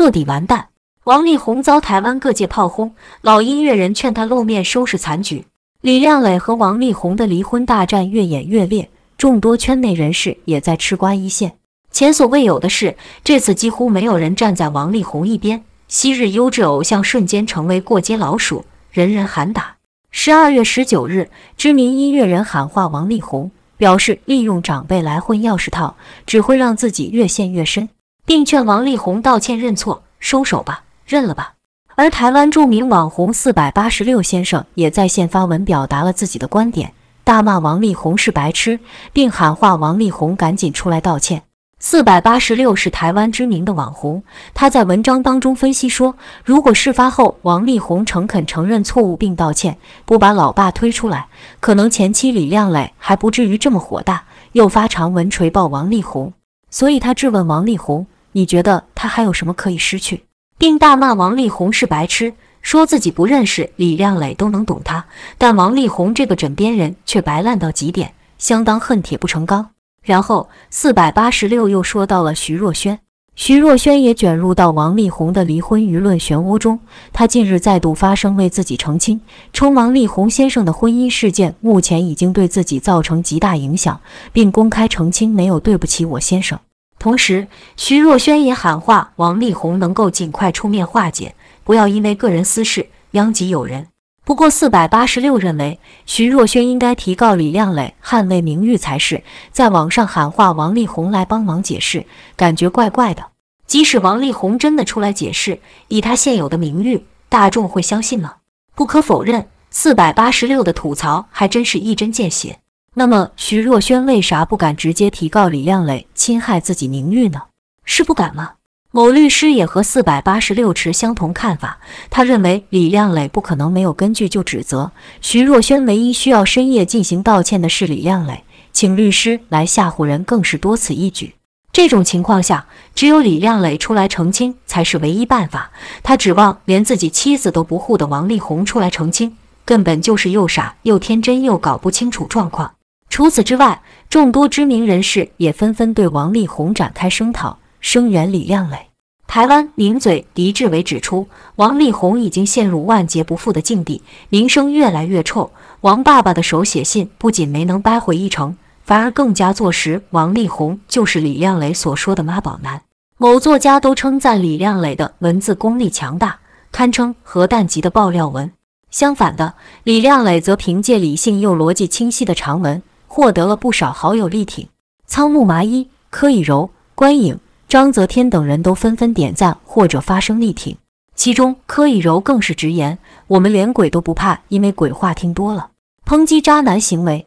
彻底完蛋！王力宏遭台湾各界炮轰，老音乐人劝他露面收拾残局。李靓蕾和王力宏的离婚大战越演越烈，众多圈内人士也在吃瓜一线。前所未有的是，这次几乎没有人站在王力宏一边，昔日优质偶像瞬间成为过街老鼠，人人喊打。十二月十九日，知名音乐人喊话王力宏，表示利用长辈来混钥匙套，只会让自己越陷越深。并劝王力宏道歉认错收手吧，认了吧。而台湾著名网红四百八十六先生也在线发文表达了自己的观点，大骂王力宏是白痴，并喊话王力宏赶紧出来道歉。四百八十六是台湾知名的网红，他在文章当中分析说，如果事发后王力宏诚恳承认错误并道歉，不把老爸推出来，可能前妻李靓蕾还不至于这么火大，又发长文锤爆王力宏。所以他质问王力宏。你觉得他还有什么可以失去，并大骂王力宏是白痴，说自己不认识李亮磊都能懂他，但王力宏这个枕边人却白烂到极点，相当恨铁不成钢。然后四百八十六又说到了徐若瑄，徐若瑄也卷入到王力宏的离婚舆论漩涡中，她近日再度发声为自己澄清，称王力宏先生的婚姻事件目前已经对自己造成极大影响，并公开澄清没有对不起我先生。同时，徐若瑄也喊话王力宏能够尽快出面化解，不要因为个人私事殃及友人。不过，四百八十六认为徐若瑄应该提告李靓蕾捍卫名誉才是，在网上喊话王力宏来帮忙解释，感觉怪怪的。即使王力宏真的出来解释，以他现有的名誉，大众会相信吗？不可否认，四百八十六的吐槽还真是一针见血。那么徐若瑄为啥不敢直接提告李亮磊侵害自己名誉呢？是不敢吗？某律师也和四百八十六持相同看法，他认为李亮磊不可能没有根据就指责徐若瑄，唯一需要深夜进行道歉的是李亮磊，请律师来吓唬人更是多此一举。这种情况下，只有李亮磊出来澄清才是唯一办法。他指望连自己妻子都不护的王力宏出来澄清，根本就是又傻又天真又搞不清楚状况。除此之外，众多知名人士也纷纷对王力宏展开声讨，声援李亮磊。台湾名嘴狄志伟指出，王力宏已经陷入万劫不复的境地，名声越来越臭。王爸爸的手写信不仅没能掰回一城，反而更加坐实王力宏就是李亮磊所说的“妈宝男”。某作家都称赞李亮磊的文字功力强大，堪称核弹级的爆料文。相反的，李亮磊则凭借理性又逻辑清晰的长文。获得了不少好友力挺，仓木麻衣、柯以柔、关颖、张泽天等人都纷纷点赞或者发声力挺。其中柯以柔更是直言：“我们连鬼都不怕，因为鬼话听多了。”抨击渣男行为，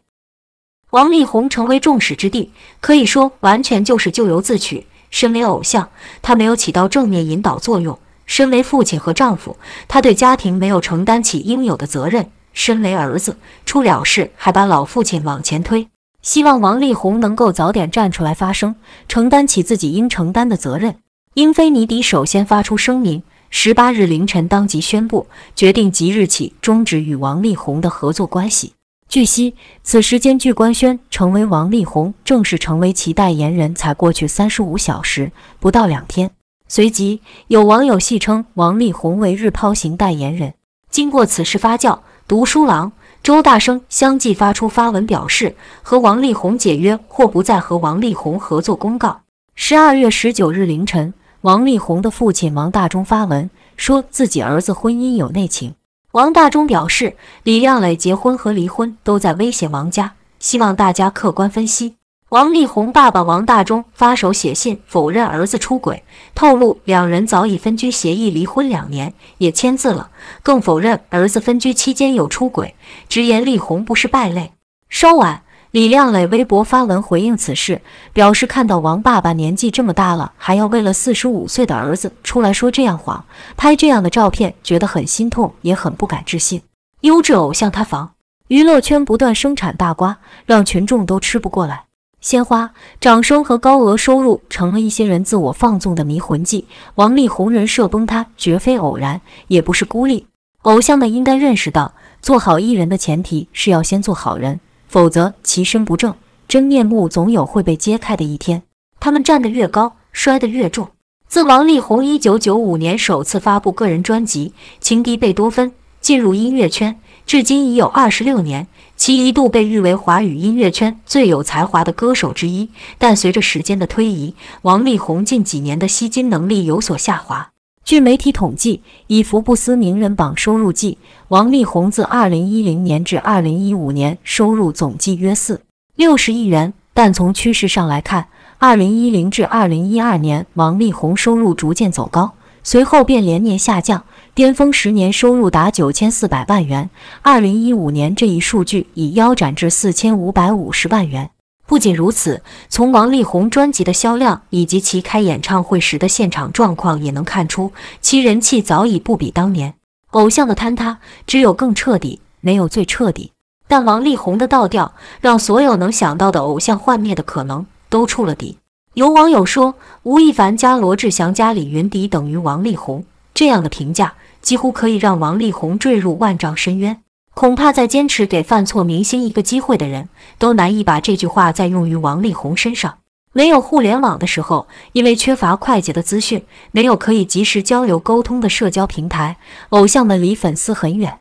王力宏成为众矢之的，可以说完全就是咎由自取。身为偶像，他没有起到正面引导作用；身为父亲和丈夫，他对家庭没有承担起应有的责任。身为儿子，出了事还把老父亲往前推，希望王力宏能够早点站出来发声，承担起自己应承担的责任。英菲尼迪首先发出声明，十八日凌晨当即宣布决定即日起终止与王力宏的合作关系。据悉，此时间距官宣成为王力宏正式成为其代言人才过去三十五小时，不到两天。随即有网友戏称王力宏为“日抛型代言人”。经过此事发酵。读书郎周大生相继发出发文表示和王力宏解约或不再和王力宏合作公告。十二月十九日凌晨，王力宏的父亲王大中发文说，自己儿子婚姻有内情。王大中表示，李亮蕾结婚和离婚都在威胁王家，希望大家客观分析。王力宏爸爸王大中发手写信否认儿子出轨，透露两人早已分居，协议离婚两年也签字了，更否认儿子分居期间有出轨，直言力宏不是败类。稍晚，李靓蕾微博发文回应此事，表示看到王爸爸年纪这么大了，还要为了四十五岁的儿子出来说这样谎，拍这样的照片，觉得很心痛，也很不敢置信。优质偶像塌房，娱乐圈不断生产大瓜，让群众都吃不过来。鲜花、掌声和高额收入成了一些人自我放纵的迷魂计。王力宏人设崩塌绝非偶然，也不是孤立。偶像们应该认识到，做好艺人的前提是要先做好人，否则其身不正，真面目总有会被揭开的一天。他们站得越高，摔得越重。自王力宏一九九五年首次发布个人专辑《情敌贝多芬》进入音乐圈。至今已有二十六年，其一度被誉为华语音乐圈最有才华的歌手之一。但随着时间的推移，王力宏近几年的吸金能力有所下滑。据媒体统计，以福布斯名人榜收入计，王力宏自2010年至2015年收入总计约四六十亿元。但从趋势上来看，2010至2012年王力宏收入逐渐走高，随后便连年下降。巅峰十年收入达九千四百万元，二零一五年这一数据已腰斩至四千五百五十万元。不仅如此，从王力宏专辑的销量以及其开演唱会时的现场状况也能看出，其人气早已不比当年。偶像的坍塌只有更彻底，没有最彻底。但王力宏的倒掉，让所有能想到的偶像幻灭的可能都触了底。有网友说：“吴亦凡加罗志祥加李云迪等于王力宏。”这样的评价。几乎可以让王力宏坠入万丈深渊，恐怕再坚持给犯错明星一个机会的人都难以把这句话再用于王力宏身上。没有互联网的时候，因为缺乏快捷的资讯，没有可以及时交流沟通的社交平台，偶像们离粉丝很远。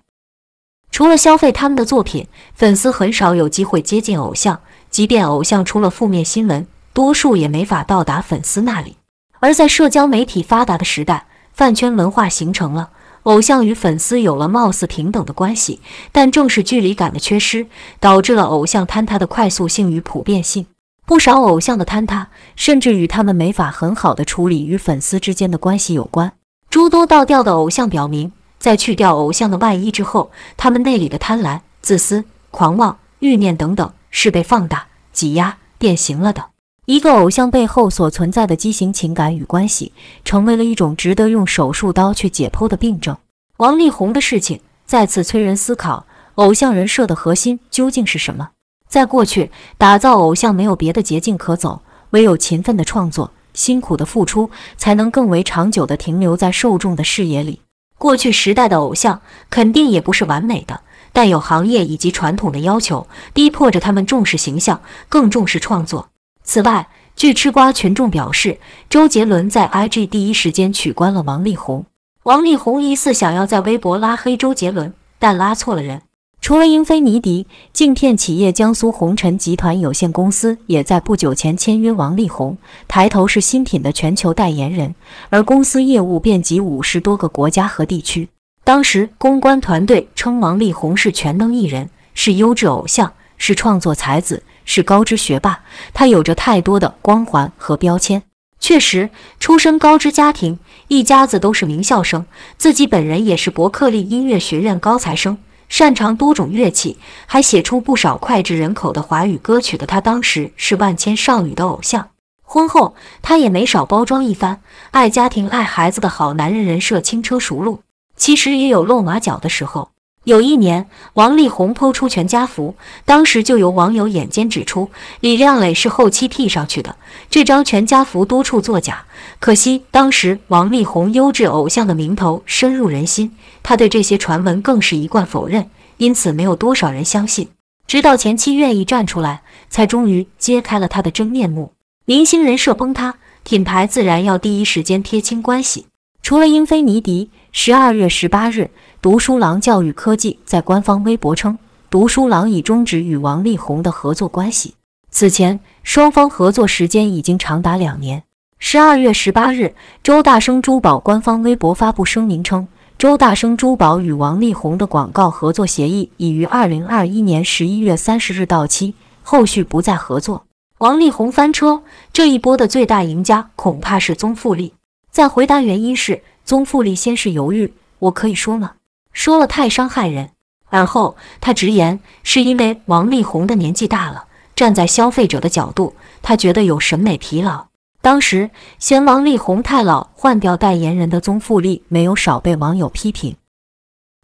除了消费他们的作品，粉丝很少有机会接近偶像。即便偶像出了负面新闻，多数也没法到达粉丝那里。而在社交媒体发达的时代，饭圈文化形成了。偶像与粉丝有了貌似平等的关系，但正是距离感的缺失，导致了偶像坍塌的快速性与普遍性。不少偶像的坍塌，甚至与他们没法很好的处理与粉丝之间的关系有关。诸多倒吊的偶像表明，在去掉偶像的外衣之后，他们内里的贪婪、自私、狂妄、欲念等等，是被放大、挤压、变形了的。一个偶像背后所存在的畸形情感与关系，成为了一种值得用手术刀去解剖的病症。王力宏的事情再次催人思考：偶像人设的核心究竟是什么？在过去，打造偶像没有别的捷径可走，唯有勤奋的创作、辛苦的付出，才能更为长久地停留在受众的视野里。过去时代的偶像肯定也不是完美的，但有行业以及传统的要求，逼迫着他们重视形象，更重视创作。此外，据吃瓜群众表示，周杰伦在 IG 第一时间取关了王力宏。王力宏疑似想要在微博拉黑周杰伦，但拉错了人。除了英菲尼迪镜片企业江苏红尘集团有限公司，也在不久前签约王力宏，抬头是新品的全球代言人。而公司业务遍及五十多个国家和地区。当时公关团队称王力宏是全能艺人，是优质偶像，是创作才子。是高知学霸，他有着太多的光环和标签。确实，出身高知家庭，一家子都是名校生，自己本人也是伯克利音乐学院高材生，擅长多种乐器，还写出不少脍炙人口的华语歌曲的他，当时是万千少女的偶像。婚后，他也没少包装一番，爱家庭、爱孩子的好男人人设轻车熟路，其实也有露马脚的时候。有一年，王力宏抛出全家福，当时就有网友眼尖指出，李靓蕾是后期替上去的，这张全家福多处作假。可惜当时王力宏优质偶像的名头深入人心，他对这些传闻更是一贯否认，因此没有多少人相信。直到前妻愿意站出来，才终于揭开了他的真面目。明星人设崩塌，品牌自然要第一时间撇清关系。除了英菲尼迪，十二月十八日。读书郎教育科技在官方微博称，读书郎已终止与王力宏的合作关系。此前，双方合作时间已经长达两年。十二月十八日，周大生珠宝官方微博发布声明称，周大生珠宝与王力宏的广告合作协议已于二零二一年十一月三十日到期，后续不再合作。王力宏翻车，这一波的最大赢家恐怕是宗馥莉。在回答原因是，宗馥莉先是犹豫，我可以说吗？说了太伤害人，而后他直言是因为王力宏的年纪大了，站在消费者的角度，他觉得有审美疲劳。当时嫌王力宏太老，换掉代言人的宗馥莉没有少被网友批评。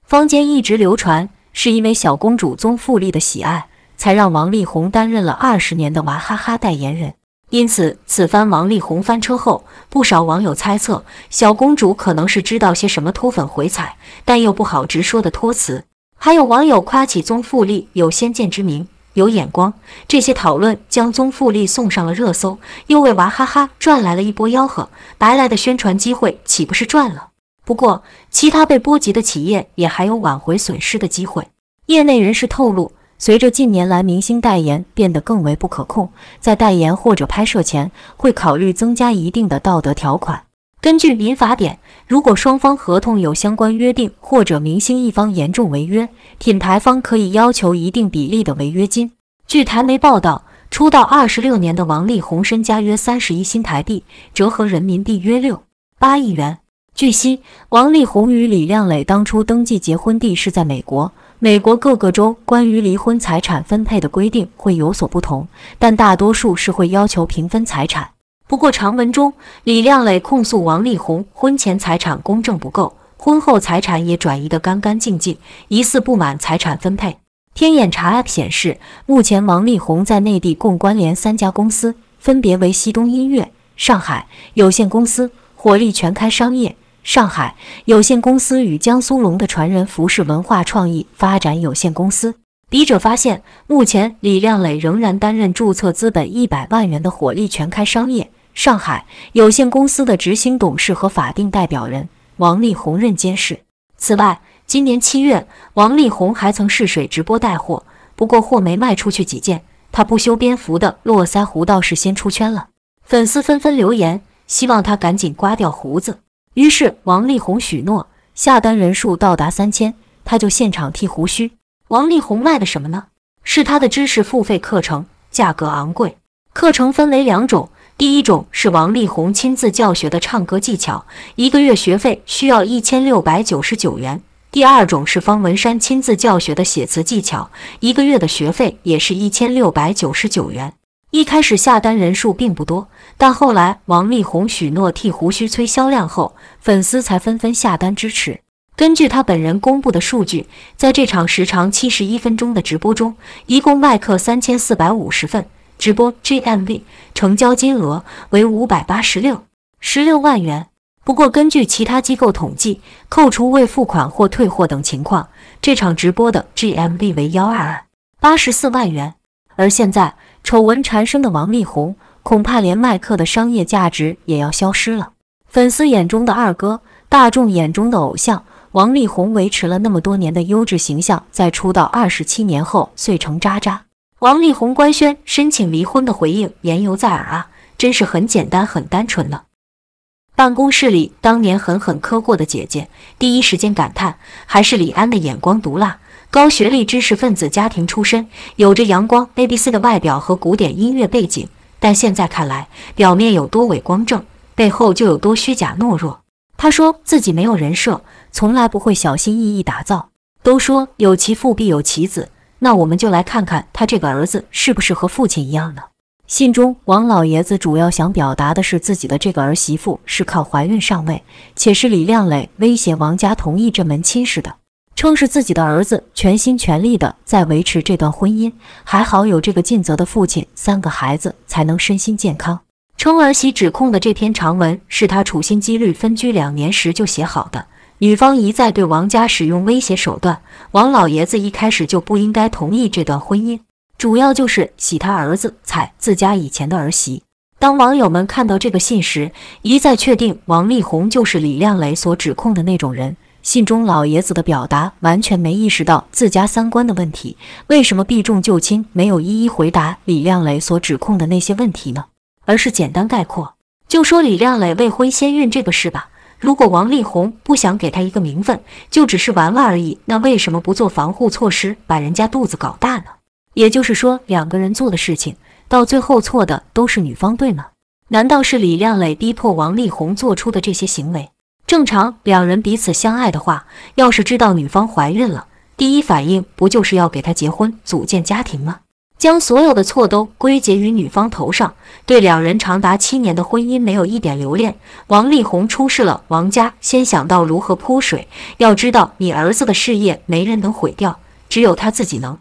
坊间一直流传，是因为小公主宗馥莉的喜爱，才让王力宏担任了二十年的娃哈哈代言人。因此，此番王力宏翻车后，不少网友猜测小公主可能是知道些什么脱粉回踩，但又不好直说的托词。还有网友夸起宗馥莉有先见之明、有眼光。这些讨论将宗馥莉送上了热搜，又为娃哈哈赚来了一波吆喝，白来的宣传机会岂不是赚了？不过，其他被波及的企业也还有挽回损失的机会。业内人士透露。随着近年来明星代言变得更为不可控，在代言或者拍摄前会考虑增加一定的道德条款。根据《民法典》，如果双方合同有相关约定，或者明星一方严重违约，品牌方可以要求一定比例的违约金。据台媒报道，出道二十六年的王力宏身家约三十亿新台币，折合人民币约六八亿元。据悉，王力宏与李靓蕾当初登记结婚地是在美国。美国各个州关于离婚财产分配的规定会有所不同，但大多数是会要求平分财产。不过长文中，李靓蕾控诉王力宏婚前财产公证不够，婚后财产也转移得干干净净，疑似不满财产分配。天眼查 App 显示，目前王力宏在内地共关联三家公司，分别为西东音乐上海有限公司、火力全开商业。上海有限公司与江苏龙的传人服饰文化创意发展有限公司。笔者发现，目前李亮磊仍然担任注册资本一百万元的火力全开商业上海有限公司的执行董事和法定代表人，王力宏任监事。此外，今年七月，王力宏还曾试水直播带货，不过货没卖出去几件，他不修边幅的络腮胡倒是先出圈了，粉丝纷纷留言希望他赶紧刮掉胡子。于是，王力宏许诺，下单人数到达三千，他就现场剃胡须。王力宏卖的什么呢？是他的知识付费课程，价格昂贵。课程分为两种，第一种是王力宏亲自教学的唱歌技巧，一个月学费需要一千六百九十九元；第二种是方文山亲自教学的写词技巧，一个月的学费也是一千六百九十九元。一开始下单人数并不多，但后来王力宏许诺替胡须催销量后，粉丝才纷纷下单支持。根据他本人公布的数据，在这场时长七十一分钟的直播中，一共卖客三千四百五十份，直播 GMV 成交金额为五百八十六十六万元。不过，根据其他机构统计，扣除未付款或退货等情况，这场直播的 GMV 为幺二八十四万元。而现在。丑闻缠身的王力宏，恐怕连麦克的商业价值也要消失了。粉丝眼中的二哥，大众眼中的偶像，王力宏维持了那么多年的优质形象，在出道二十七年后碎成渣渣。王力宏官宣申请离婚的回应，言犹在耳啊，真是很简单很单纯了。办公室里，当年狠狠磕过的姐姐，第一时间感叹：还是李安的眼光毒辣。高学历知识分子家庭出身，有着阳光 A B C 的外表和古典音乐背景，但现在看来，表面有多伟光正，背后就有多虚假懦弱。他说自己没有人设，从来不会小心翼翼打造。都说有其父必有其子，那我们就来看看他这个儿子是不是和父亲一样呢？信中，王老爷子主要想表达的是自己的这个儿媳妇是靠怀孕上位，且是李亮磊威胁王家同意这门亲事的。称是自己的儿子全心全力的在维持这段婚姻，还好有这个尽责的父亲，三个孩子才能身心健康。称儿媳指控的这篇长文是他处心积虑分居两年时就写好的，女方一再对王家使用威胁手段，王老爷子一开始就不应该同意这段婚姻，主要就是喜他儿子踩自家以前的儿媳。当网友们看到这个信时，一再确定王力宏就是李亮磊所指控的那种人。信中老爷子的表达完全没意识到自家三观的问题，为什么避重就轻，没有一一回答李亮磊所指控的那些问题呢？而是简单概括，就说李亮磊未婚先孕这个事吧。如果王力宏不想给他一个名分，就只是玩玩而已，那为什么不做防护措施，把人家肚子搞大呢？也就是说，两个人做的事情，到最后错的都是女方，对吗？难道是李亮磊逼迫王力宏做出的这些行为？正常，两人彼此相爱的话，要是知道女方怀孕了，第一反应不就是要给她结婚，组建家庭吗？将所有的错都归结于女方头上，对两人长达七年的婚姻没有一点留恋。王力宏出事了，王家先想到如何泼水。要知道，你儿子的事业没人能毁掉，只有他自己能。